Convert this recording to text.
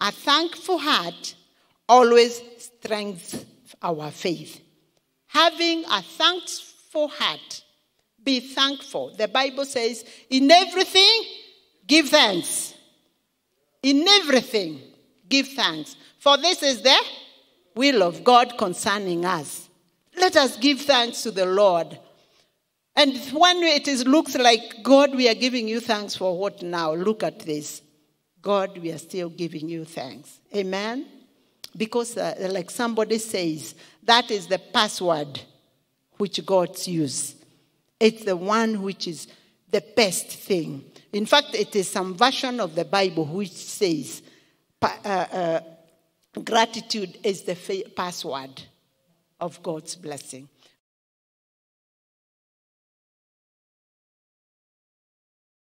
A thankful heart always strengthens our faith. Having a thankful heart, be thankful. The Bible says, in everything, give thanks. In everything, give thanks. For this is the will of God concerning us. Let us give thanks to the Lord. And when it is, looks like, God, we are giving you thanks for what now? Look at this. God, we are still giving you thanks. Amen? Because, uh, like somebody says, that is the password which God's use. It's the one which is the best thing. In fact, it is some version of the Bible which says uh, uh, gratitude is the password of God's blessing.